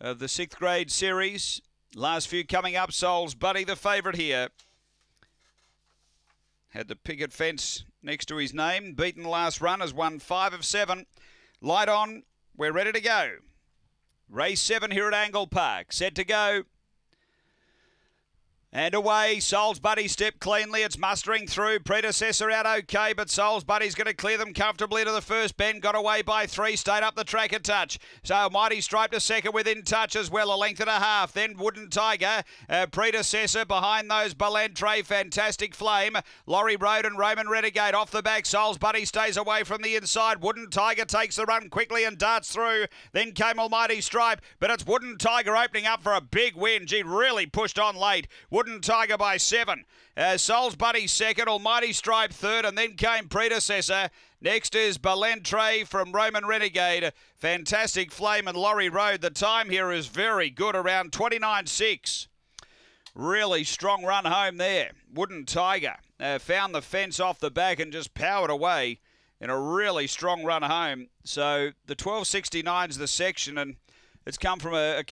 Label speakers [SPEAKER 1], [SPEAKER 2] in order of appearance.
[SPEAKER 1] Of the sixth grade series. Last few coming up. Souls Buddy, the favourite here. Had the picket fence next to his name. Beaten last run has won five of seven. Light on. We're ready to go. Race seven here at Angle Park. Set to go. And away, Soul's Buddy stepped cleanly. It's mustering through. Predecessor out okay, but Soul's Buddy's going to clear them comfortably to the first bend. Got away by three. Stayed up the track a touch. So Mighty Stripe to second within touch as well. A length and a half. Then Wooden Tiger. Uh, predecessor behind those Balantre. Fantastic Flame. Laurie Road and Roman Renegade off the back. Soul's Buddy stays away from the inside. Wooden Tiger takes the run quickly and darts through. Then came Almighty Stripe, but it's Wooden Tiger opening up for a big win. She really pushed on late. Wooden Tiger by seven. Uh, Sol's Buddy second, Almighty Stripe third, and then came predecessor. Next is Balentre from Roman Renegade. Fantastic Flame and Laurie Road. The time here is very good, around 29.6. Really strong run home there. Wooden Tiger uh, found the fence off the back and just powered away in a really strong run home. So the 1269 is the section, and it's come from a,